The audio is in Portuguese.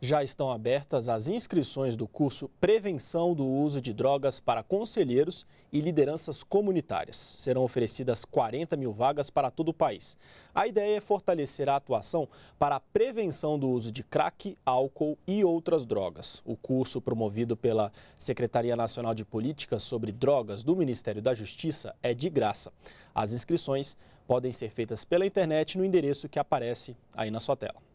já estão abertas as inscrições do curso Prevenção do Uso de Drogas para Conselheiros e Lideranças Comunitárias. Serão oferecidas 40 mil vagas para todo o país. A ideia é fortalecer a atuação para a prevenção do uso de crack, álcool e outras drogas. O curso, promovido pela Secretaria Nacional de Políticas sobre Drogas do Ministério da Justiça, é de graça. As inscrições podem ser feitas pela internet no endereço que aparece aí na sua tela.